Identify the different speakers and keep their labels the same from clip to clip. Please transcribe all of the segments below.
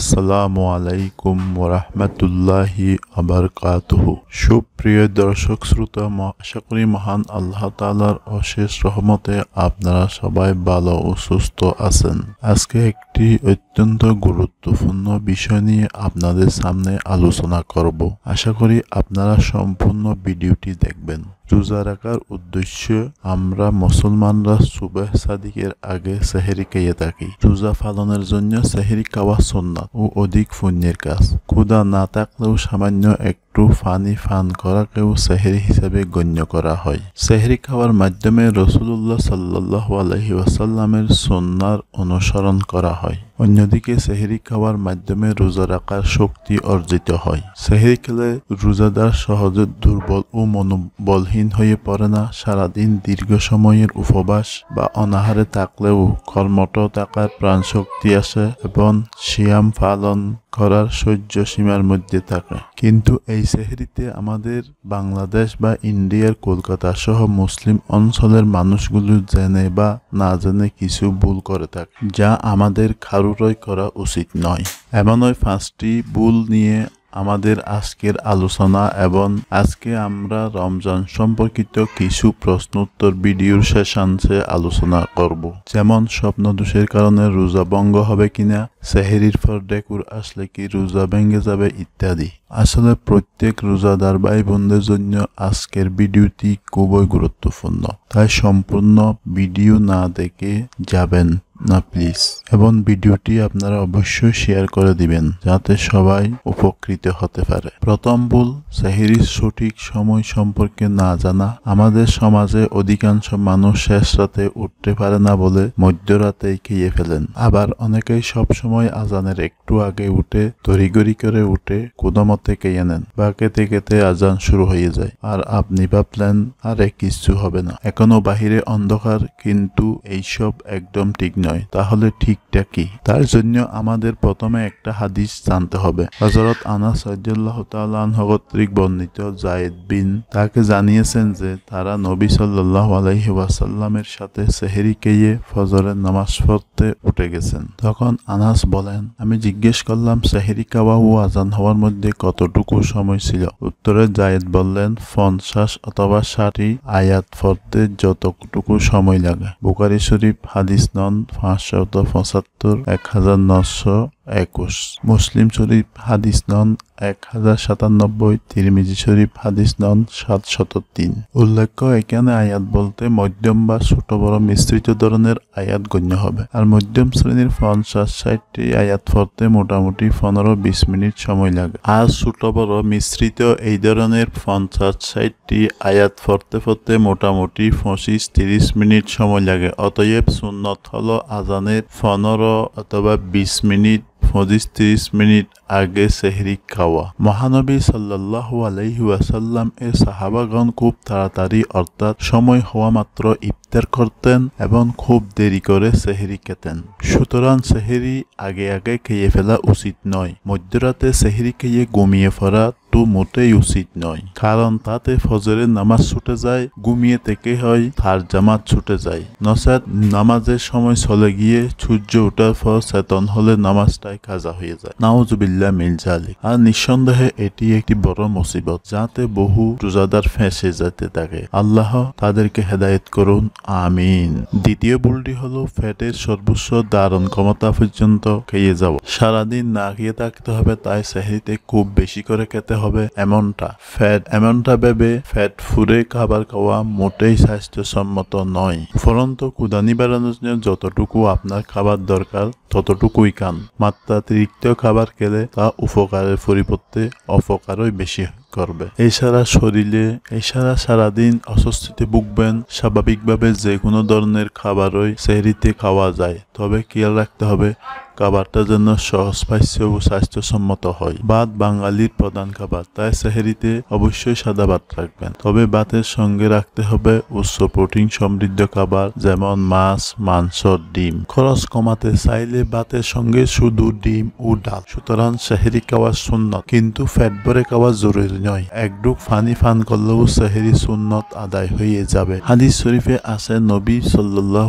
Speaker 1: আসসালামু আলাইকুম আবার আবরকাতহ সুপ্রিয় দর্শক শ্রোতা আশা করি মহান আল্লাহ তালার অশেষ রহমতে আপনারা সবাই ভালো ও সুস্থ আছেন আজকে একটি অত্যন্ত গুরুত্বপূর্ণ বিষয় নিয়ে আপনাদের সামনে আলোচনা করব আশা করি আপনারা সম্পূর্ণ ভিডিওটি দেখবেন রোজা রাখার উদ্দেশ্য আমরা মুসলমানরা সুবেহ সাদিকের আগে সেহেরি খেয়ে থাকি রোজা পালনের জন্য সেহেরি খাওয়া সন্ন্যাত ও অধিক পুণ্যের কাজ ক্ষুদা না থাকলেও সামান্য এক একটু ফানি ফান করাকেও সেহরি হিসেবে গণ্য করা হয় সেহরি খাওয়ার মাধ্যমে রসুল্লাহ সাল্লাহ আলহি ওয়াসাল্লামের সন্ন্যার অনুসরণ করা হয় অন্যদিকে সেহরি খাওয়ার মাধ্যমে রোজা রাখার শক্তি অর্জিত হয় সেহরি খেলে রোজাদার সহজে দুর্বল ও মনোবলহীন হয়ে পড়ে না সারাদিন দীর্ঘ সময়ের উপবাস বা অনাহারে থাকলেও কর্মট থাকার প্রাণশক্তি আসে এবং শিয়াম পালন করার সহ্য সীমার মধ্যে থাকে কিন্তু এই সেহরিতে আমাদের বাংলাদেশ বা ইন্ডিয়ার কলকাতা সহ মুসলিম অঞ্চলের মানুষগুলো জেনে বা না জেনে কিছু ভুল করে থাকে যা আমাদের খারুরয় করা উচিত নয় এমনই পাঁচটি ভুল নিয়ে আমাদের আজকের আলোচনা এবং আজকে আমরা রমজান সম্পর্কিত কিছু প্রশ্নোত্তর ভিডিওর শেষাংশে আলোচনা করব যেমন স্বপ্ন দোষের কারণে রোজা ভঙ্গ হবে কিনা সেহেরির ফর ডেকুর আসলে কি রোজা ভেঙে যাবে ইত্যাদি আসলে প্রত্যেক রোজাদার ভাই বোনদের জন্য আজকের ভিডিওটি খুবই গুরুত্বপূর্ণ তাই সম্পূর্ণ ভিডিও না দেখে যাবেন না প্লিজ এবং ভিডিওটি আপনারা অবশ্যই শেয়ার করে দিবেন যাতে সবাই উপকৃত হতে পারে প্রথম ভুল সাহিরির সঠিক সময় সম্পর্কে না জানা আমাদের সমাজে অধিকাংশ মানুষ শেষ রাতে উঠতে পারে না বলে মধ্যরাতেই খেয়ে ফেলেন আবার অনেকেই সবসময় আজানের একটু আগে উঠে তড়িগড়ি করে উঠে কোনোমতে কেয়ে নেন বা কেতে কেতে আজান শুরু হয়ে যায় আর আপনি ভাবলেন আরে কিচ্ছু হবে না এখনো বাহিরে অন্ধকার কিন্তু এইসব একদম ঠিক নয় নয় তাহলে ঠিকটা কি তার জন্য আমাদের প্রথমে একটা হাদিস জানতে হবে হজরত আনা সৈদুল্লাহ তালিক বর্ণিত জায়েদ বিন তাকে জানিয়েছেন যে তারা নবী সাল্লাহ আলহি ওয়াসাল্লামের সাথে সেহেরি কেয়ে ফজরের নামাজ পড়তে উঠে গেছেন তখন আনাস বলেন আমি জিজ্ঞেস করলাম সেহেরি কাবা ও আজান হওয়ার মধ্যে কতটুকু সময় ছিল উত্তরে জায়েদ বললেন পঞ্চাশ অথবা ষাটি আয়াত ফরতে যতটুকু সময় লাগে বুকারি শরীফ হাদিস নন পাঁচশত পঁচাত্তর এক হাজার নশো একুশ মুসলিম শরীফ হাদিস নন এক হাজার সাতানব্বই তিরমিজি শরীফ হাদিস নন সাত শত তিন উল্লেখ্য এখানে আয়াত বলতে মধ্যম বা ছোট বড় মিশ্রিত ধরনের আয়াত গণ্য হবে আর মধ্যম শ্রেণীর সাত ষাটটি আয়াত পড়তে মোটামুটি পনেরো বিশ মিনিট সময় লাগে আর ছোট বড় মিশ্রিত এই ধরনের সাত ষাটটি আয়াত পড়তে পড়তে মোটামুটি পঁচিশ তিরিশ মিনিট সময় লাগে অতএব সুন্নত হল আজানের পনেরো অথবা বিশ মিনিট হদিস তিরিশ মিনিট আগে সেহরি খাওয়া মহানবী সাল্লাহ আলহি ওয়াসাল্লাম এ সাহাবাগণ খুব তাড়াতাড়ি অর্থাৎ সময় হওয়া মাত্র ইফতার করতেন এবং খুব দেরি করে সেহরি খেতেন সুতরাং সেহরি আগে আগে খেয়ে ফেলা উচিত নয় মধ্যরাতে সেহরি খেয়ে ঘুমিয়ে ফেরা একটু মোটেই উচিত নয় কারণ তাতে ফজরের নামাজ ছুটে যায় ঘুমিয়ে থেকে হয় তার জামাত ছুটে যায় নসাদ নামাজের সময় চলে গিয়ে সূর্য ওঠার পর চেতন হলে নামাজটাই কাজা হয়ে যায় নাওজুবিল্লা মির্জালি আর নিঃসন্দেহে এটি একটি বড় মুসিবত যাতে বহু রোজাদার ফেঁসে যেতে থাকে আল্লাহ তাদেরকে হেদায়ত করুন আমিন দ্বিতীয় ভুলটি হলো ফ্যাটের সর্বোচ্চ দারণ ক্ষমতা পর্যন্ত খেয়ে যাওয়া সারাদিন না খেয়ে থাকতে হবে তাই সেহরিতে খুব বেশি করে খেতে হবে এমনটা ফ্যাট এমনটা ভেবে ফ্যাট ফুরে খাবার খাওয়া মোটেই স্বাস্থ্যসম্মত নয় উপরন্ত কুদানি বেড়ানোর জন্য যতটুকু আপনার খাবার দরকার ততটুকুই কান মাত্রাতিরিক্ত খাবার খেলে তা উপকারের পরিবর্তে অপকারই বেশি হয় করবে এছাড়া শরীরে এছাড়া সারাদিন অস্বস্তিতে ভুগবেন স্বাভাবিকভাবে যে কোনো ধরনের খাবারই সেহরিতে খাওয়া যায় তবে খেয়াল রাখতে হবে খাবারটা যেন সহজপাচ্য ও স্বাস্থ্যসম্মত হয় ভাত বাঙালির প্রধান খাবার তাই সেহরিতে অবশ্যই সাদা ভাত রাখবেন তবে ভাতের সঙ্গে রাখতে হবে উচ্চ প্রোটিন সমৃদ্ধ খাবার যেমন মাছ মাংস ডিম খরচ কমাতে চাইলে ভাতের সঙ্গে শুধু ডিম ও ডাল সুতরাং সেহেরি খাওয়া শূন্য কিন্তু ফ্যাট ভরে খাওয়া জরুরি নয় একডুক ফানি ফান করলেও সাহেরি সুন্নত আদায় হয়ে যাবে হাদিস শরীফে আছে নবী সাল্লাহ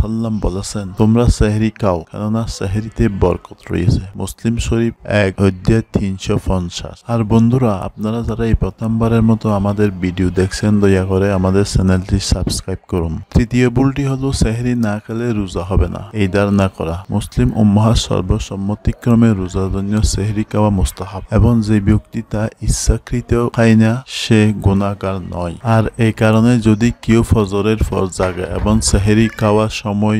Speaker 1: সাল্লাম বলেছেন তোমরা সাহেরি কাও কেননা সাহেরিতে বরকত রয়েছে মুসলিম শরীফ এক অধ্যায় তিনশো পঞ্চাশ আর বন্ধুরা আপনারা যারা এই প্রথমবারের মতো আমাদের ভিডিও দেখছেন দয়া করে আমাদের চ্যানেলটি সাবস্ক্রাইব করুন তৃতীয় বুলটি হলো সেহেরি না খেলে রোজা হবে না এই দ্বার না করা মুসলিম উম্মাহার সর্বসম্মতিক্রমে রোজার জন্য সেহেরি খাওয়া মুস্তাহাব এবং যে ব্যক্তি তা ইচ্ছা কৃতেও খাই না সে গুণাকার নয় আর এ কারণে যদি কেউ ফজরের ফর জাগে এবং সেহেরি খাওয়ার সময়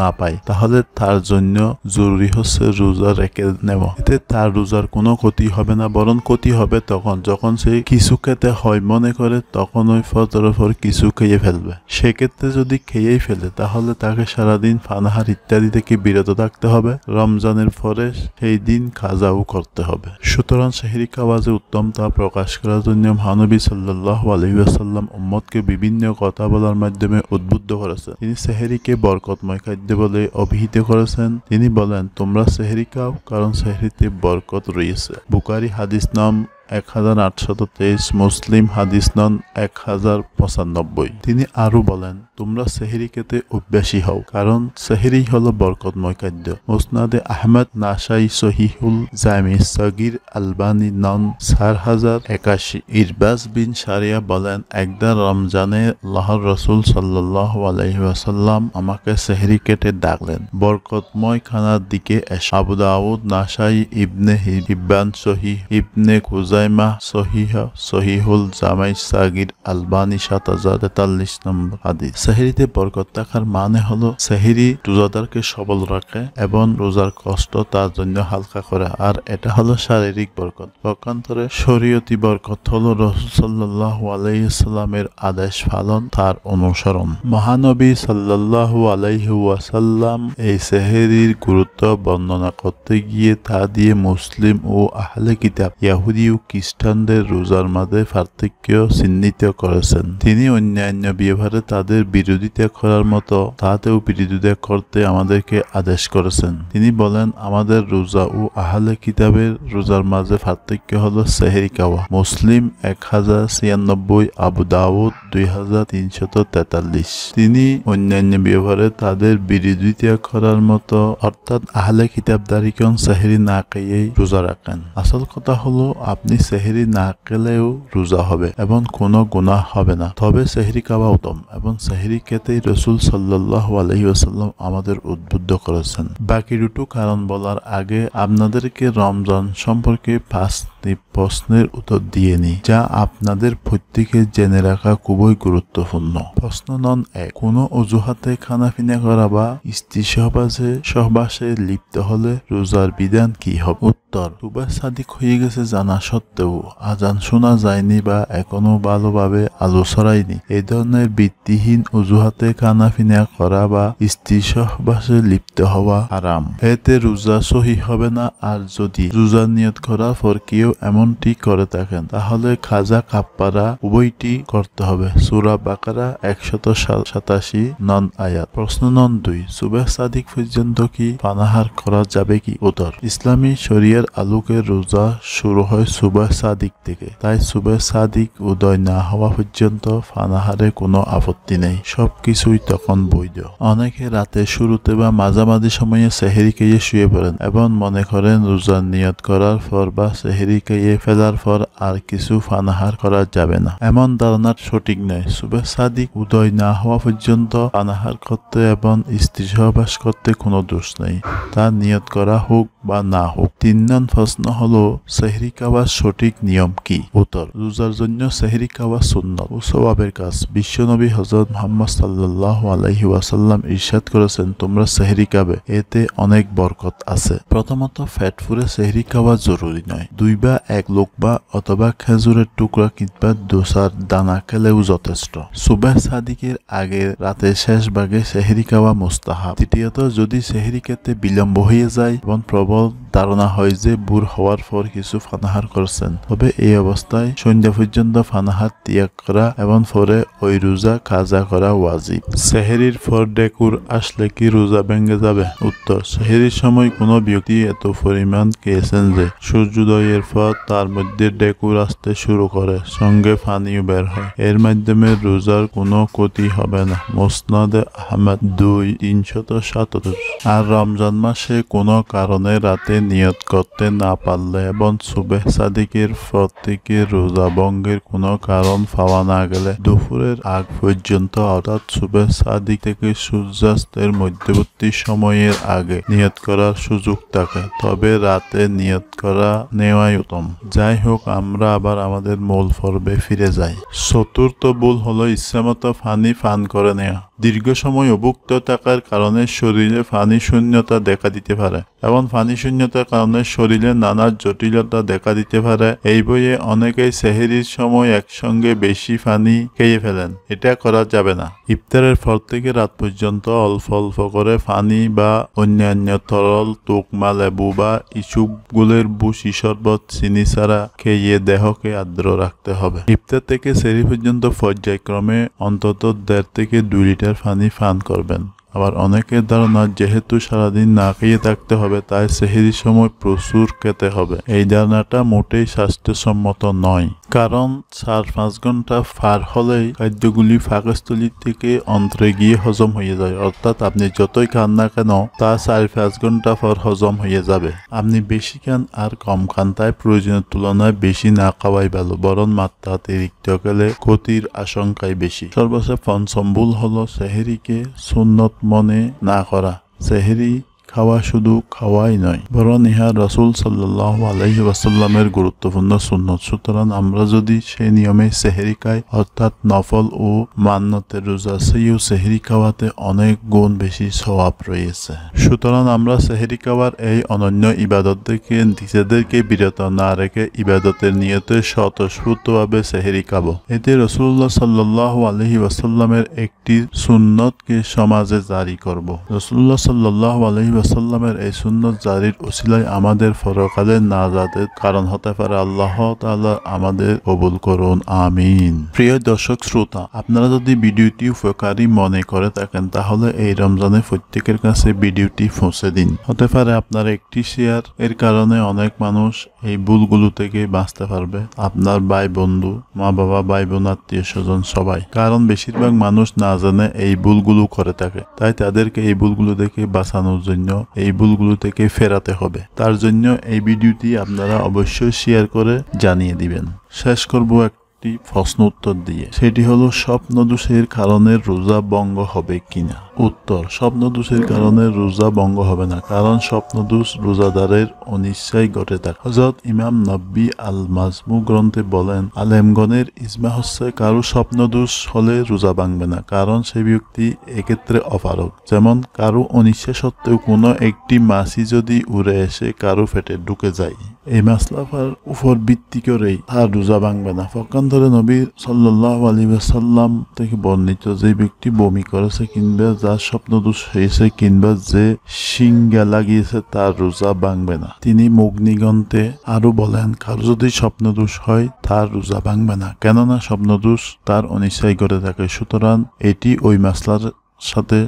Speaker 1: না পায় তাহলে তার জন্য জরুরি হচ্ছে রোজা রেখে নেওয়া এতে তার রোজার কোনো ক্ষতি হবে না বরং ক্ষতি হবে তখন যখন সে কিছু খেতে হয় মনে করে তখন ওই ফজরের ফর কিছু খেয়ে ফেলবে সেক্ষেত্রে যদি খেয়েই ফেলে তাহলে তাকে সারাদিন ফানাহার ইত্যাদি থেকে বিরত থাকতে হবে রমজানের পরে সেই দিন খাজাও করতে হবে সুতরাং সেহেরি খাওয়া যে উত্তম তা প্রকাশ করার জন্য মহানবী সাল্লাহ আলহিউসাল্লাম উম্মদকে বিভিন্ন কথা বলার মাধ্যমে উদ্বুদ্ধ করেছেন তিনি সেহেরিকে বরকতময় খাদ্য বলে অভিহিত করেছেন তিনি বলেন তোমরা সেহেরি খাও কারণ সেহেরিতে বরকত রয়েছে বুকারি হাদিস নাম এক হাজার আটশত তেইশ মুসলিম হাদিস নন এক হাজার পঁচানব্বই তিনি আরও বলেন তোমরা সেহেরি খেতে অভ্যাসী হও কারণ সেহেরি হলো বরকতময় খাদ্য মোসনাদে আহমেদ নাসাই সহিহুল জামি সগির আলবানি নন চার হাজার একাশি ইরবাস বিন সারিয়া বলেন একদা রমজানে আল্লাহর রসুল সাল্লাহ আলহিহাসাল্লাম আমাকে সেহেরি কেটে ডাকলেন বরকতময় খানার দিকে আবু দাউদ নাসাই ইবনে হিব্বান সহি ইবনে খুজাইমা সহিহ সহিহুল জামাই সাগির আলবানি সাত হাজার তেতাল্লিশ নম্বর আদি সেহেরিতে বরকত থাকার মানে হলো সেহেরি রোজাদারকে সবল রাখে এবং রোজার কষ্ট তার জন্য হালকা করে আর এটা হলো শারীরিক বরকত পক্ষান্তরে শরীয়তি বরকত হলো রসুল্লাহ আলাইসাল্লামের আদেশ পালন তার অনুসরণ মহানবী সাল্লাহ আলাইহাসাল্লাম এই সেহেরির গুরুত্ব বর্ণনা করতে গিয়ে তা দিয়ে মুসলিম ও আহলে কিতাব ইয়াহুদি ও খ্রিস্টানদের রোজার মাঝে পার্থক্য চিহ্নিত করেছেন তিনি অন্যান্য ব্যবহারে তাদের বিরোধিতা করার মতো তাতেও বিরোধিতা করতে আমাদেরকে আদেশ করেছেন তিনি বলেন আমাদের রোজা ও আহলে কিতাবের রোজার মাঝে পার্থক্য হলো সেহেরি কাওয়া মুসলিম এক হাজার ছিয়ানব্বই আবু দাউদ দুই হাজার তিনশত তেতাল্লিশ তিনি অন্যান্য ব্যবহারে তাদের বিরোধিতা করার মতো অর্থাৎ আহলে কিতাব দারিকন সেহেরি না খেয়েই রোজা রাখেন আসল কথা হলো আপনি সেহেরি না কেলেও রোজা হবে এবং কোনো গুণা হবে না তবে সেহেরি কাওয়া উত্তম এবং সেহেরি তাহরিকাতেই রসুল সাল্লাহ আলহিউসাল্লাম আমাদের উদ্বুদ্ধ করেছেন বাকি দুটো কারণ বলার আগে আপনাদেরকে রমজান সম্পর্কে পাঁচটি প্রশ্নের উত্তর দিয়ে নি যা আপনাদের প্রত্যেকে জেনে রাখা খুবই গুরুত্বপূর্ণ প্রশ্ন নন এক কোনো অজুহাতে খানাফিনা করা বা স্ত্রী সহবাসে সহবাসে লিপ্ত হলে রোজার বিধান কি হবে উত্তর সুবাহ সাদিক হয়ে গেছে জানা সত্ত্বেও আজান শোনা যায়নি বা এখনো ভালোভাবে আলো ছড়ায়নি এই ধরনের বৃত্তিহীন অজুহাতে কানাফিনা করা বা স্ত্রী সহবাসে লিপ্ত হওয়া আরাম এতে রোজা সহি হবে না আর যদি রোজা নিয়ত করার পর কেউ এমনটি করে থাকেন তাহলে খাজা কাপ্পারা উভয়টি করতে হবে সুরা বাকারা একশত সাতাশি নন আয়াত প্রশ্ন নন দুই সুবেহ সাদিক পর্যন্ত কি পানাহার করা যাবে কি উত্তর ইসলামী শরিয়ার আলোকের রোজা শুরু হয় সুবাহ সাদিক থেকে তাই সুবাহ সাদিক উদয় না হওয়া পর্যন্ত ফানাহারে কোনো আপত্তি নেই সব কিছুই তখন বৈধ অনেকে রাতে শুরুতে বা মাঝামাঝি সময়ে সেহেরি কেয়ে শুয়ে পড়েন এবং মনে করেন রোজার নিয়ত করার পর বা সেহেরি কেয়ে ফেলার পর আর কিছু ফানাহার করা যাবে না এমন ধারণার সঠিক নয় সুবাহ সাদিক উদয় না হওয়া পর্যন্ত ফানাহার করতে এবং স্ত্রী সহবাস করতে কোনো দোষ নেই তা নিয়ত করা হোক বা না হোক তিন তিন প্রশ্ন হলো সেহরি খাওয়ার সঠিক নিয়ম কি উত্তর রোজার জন্য সেহরি খাওয়া শূন্য ও স্বভাবের কাজ বিশ্বনবী হজরত মোহাম্মদ সাল্লাহ আলহি ওয়াসাল্লাম ইরশাদ করেছেন তোমরা সেহরি খাবে এতে অনেক বরকত আছে প্রথমত ফ্যাট ফুরে সেহরি খাওয়া জরুরি নয় দুই বা এক লোক বা অথবা খেজুরের টুকরা কিংবা দোসার দানা খেলেও যথেষ্ট সুবাহ সাদিকের আগে রাতে শেষ ভাগে সেহরি খাওয়া মোস্তাহাব তৃতীয়ত যদি সেহরি খেতে বিলম্ব হয়ে যায় এবং প্রবল ধারণা হয় নিজে বুর হওয়ার পর কিছু ফানাহার করছেন তবে এই অবস্থায় সন্ধ্যা পর্যন্ত ফানাহার ত্যাগ করা এবং পরে ওই রোজা কাজা করা ওয়াজিব সেহেরির ফর ডেকুর আসলে কি রোজা ভেঙে যাবে উত্তর সেহেরির সময় কোনো ব্যক্তি এত পরিমাণ খেয়েছেন যে সূর্যোদয়ের পর তার মধ্যে ডেকুর আসতে শুরু করে সঙ্গে পানিও বের হয় এর মাধ্যমে রোজার কোনো ক্ষতি হবে না মোসনাদ আহমেদ দুই তিনশত সাতাত্তর আর রমজান মাসে কোনো কারণে রাতে নিয়ত কর করতে না পারলে এবং সুবেহ সাদিকের প্রত্যেকের রোজা ভঙ্গের কোনো কারণ পাওয়া না গেলে দুপুরের আগ পর্যন্ত অর্থাৎ সুবেহ সাদিক থেকে সূর্যাস্তের মধ্যবর্তী সময়ের আগে নিয়ত করার সুযোগ থাকে তবে রাতে নিয়ত করা নেওয়াই উত্তম যাই হোক আমরা আবার আমাদের মূল পর্বে ফিরে যাই চতুর্থ ভুল হলো ইচ্ছামতো ফানি ফান করে নেওয়া দীর্ঘ সময় অভুক্ত থাকার কারণে শরীরে ফানি শূন্যতা দেখা দিতে পারে এবং ফানি শূন্যতার কারণে শরীরে নানা জটিলতা দেখা দিতে পারে এই বইয়ে অনেকেই সেহেরির সময় একসঙ্গে বেশি ফানি খেয়ে ফেলেন এটা করা যাবে না ইফতারের পর থেকে রাত পর্যন্ত অল্প অল্প করে ফানি বা অন্যান্য তরল তোকমা লেবু বা ইসুপগুলের বুসি শরবত চিনি ছাড়া খেয়ে দেহকে আর্দ্র রাখতে হবে ইফতার থেকে সেরি পর্যন্ত পর্যায়ক্রমে অন্তত দেড় থেকে দুই লিটার লিটার পানি পান করবেন আবার অনেকের ধারণা যেহেতু সারাদিন না খেয়ে থাকতে হবে তাই সেহেরি সময় প্রচুর খেতে হবে এই ধারণাটা মোটেই স্বাস্থ্যসম্মত নয় কারণ চার পাঁচ ঘন্টা ফার হলেই খাদ্যগুলি পাকস্থলী থেকে অন্তরে গিয়ে হজম হয়ে যায় অর্থাৎ আপনি যতই খান না কেন তা চার পাঁচ ঘন্টা পর হজম হয়ে যাবে আপনি বেশি খান আর কম খান তাই প্রয়োজনের তুলনায় বেশি না খাওয়াই ভালো বরং মাত্রা অতিরিক্ত গেলে ক্ষতির আশঙ্কায় বেশি সর্বশেষ পঞ্চম ভুল হলো সেহেরিকে সুন্নত مانه نخوره سهری খাওয়া শুধু খাওয়াই নয় বরং ইহা রাসুল সাল্লাহ আলহি ওয়াসাল্লামের গুরুত্বপূর্ণ শূন্য সুতরাং আমরা যদি সেই নিয়মে সেহেরি খাই অর্থাৎ নফল ও মান্যতের রোজা সেইও সেহেরি খাওয়াতে অনেক গুণ বেশি স্বভাব রয়েছে সুতরাং আমরা সেহেরি খাওয়ার এই অনন্য ইবাদত থেকে নিজেদেরকে বিরত না রেখে ইবাদতের নিয়তে স্বতঃস্ফূর্তভাবে সেহেরি খাবো এতে রসুল্লাহ সাল্লাহ আলহি ওয়াসাল্লামের একটি সুন্নতকে সমাজে জারি করব রসুল্লাহ সাল্লাহ আলহি রসল্লামের এই সুন্নত জারির ওসিলাই আমাদের ফরকালের নাজাদের কারণ হতে পারে আল্লাহ তাল্লাহ আমাদের কবুল করুন আমিন প্রিয় দর্শক শ্রোতা আপনারা যদি ভিডিওটি উপকারী মনে করে থাকেন তাহলে এই রমজানে প্রত্যেকের কাছে ভিডিওটি পৌঁছে দিন হতে পারে আপনার একটি শেয়ার এর কারণে অনেক মানুষ এই ভুলগুলো থেকে বাঁচতে পারবে আপনার ভাই বন্ধু মা বাবা ভাই বোন আত্মীয় স্বজন সবাই কারণ বেশিরভাগ মানুষ না জানে এই ভুলগুলো করে থাকে তাই তাদেরকে এই ভুলগুলো থেকে বাঁচানোর জন্য জন্য এই ভুলগুলো থেকে ফেরাতে হবে তার জন্য এই ভিডিওটি আপনারা অবশ্যই শেয়ার করে জানিয়ে দিবেন শেষ করব এক একটি প্রশ্ন উত্তর দিয়ে সেটি হলো স্বপ্নদোষের কারণে রোজা ভঙ্গ হবে কিনা উত্তর স্বপ্নদোষের কারণে রোজা ভঙ্গ হবে না কারণ স্বপ্নদোষ রোজাদারের অনিশ্চয় ঘটে থাকে হজরত ইমাম নব্বী আল মাজমু গ্রন্থে বলেন আলেমগণের ইসমা হচ্ছে কারো স্বপ্নদোষ হলে রোজা ভাঙবে না কারণ সে ব্যক্তি এক্ষেত্রে অপারক যেমন কারো অনিশ্চয় সত্ত্বেও কোনো একটি মাছি যদি উড়ে এসে কারো ফেটে ঢুকে যায় এই মাসলাফার উপর ভিত্তি করেই তার রোজা ভাঙবে না পক্ষান্তরে নবী সাল্লাহ আলী সাল্লাম থেকে বর্ণিত যে ব্যক্তি বমি করেছে কিংবা যার স্বপ্নদোষ হয়েছে কিংবা যে সিংগা লাগিয়েছে তার রোজা ভাঙবে না তিনি মুগ্নিগন্তে আরো বলেন কারো যদি স্বপ্নদোষ হয় তার রোজা ভাঙবে না কেননা স্বপ্নদোষ তার অনিশ্চয় করে থাকে সুতরাং এটি ওই মাসলার সাথে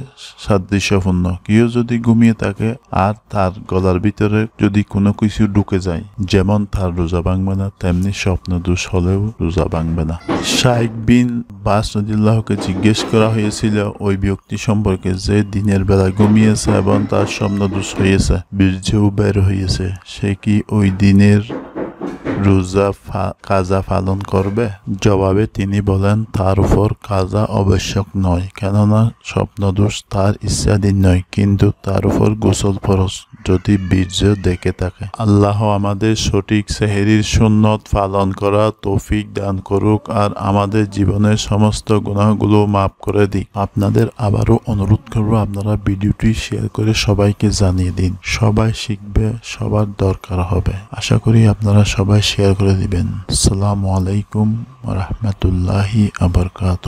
Speaker 1: সাদৃশ্যপূর্ণ কেউ যদি ঘুমিয়ে থাকে আর তার গলার ভিতরে যদি কোনো কিছু ঢুকে যায় যেমন তার রোজা ভাঙবে না তেমনি স্বপ্ন দোষ হলেও রোজা ভাঙবে না শাইক বিন বাস নদুল্লাহকে জিজ্ঞেস করা হয়েছিল ওই ব্যক্তি সম্পর্কে যে দিনের বেলা ঘুমিয়েছে এবং তার স্বপ্ন দোষ হয়েছে বীর্যও বের হয়েছে সে কি ওই দিনের রোজা কাজা পালন করবে জবাবে তিনি বলেন তার উপর কাজা আবশ্যক নয় কেননা স্বপ্নদোষ তার ইচ্ছাধীন নয় কিন্তু তার উপর গোসল ফরজ যদি বীর্য দেখে থাকে আল্লাহ আমাদের সঠিক সেহেরির সুন্নত পালন করা তৌফিক দান করুক আর আমাদের জীবনের সমস্ত গুণাগুলো মাফ করে দিক আপনাদের আবারও অনুরোধ করবো আপনারা ভিডিওটি শেয়ার করে সবাইকে জানিয়ে দিন সবাই শিখবে সবার দরকার হবে আশা করি আপনারা সবাই শেয়ার করে দিবেন আসসালামু আলাইকুম রহমতুল্লাহি আবরকাত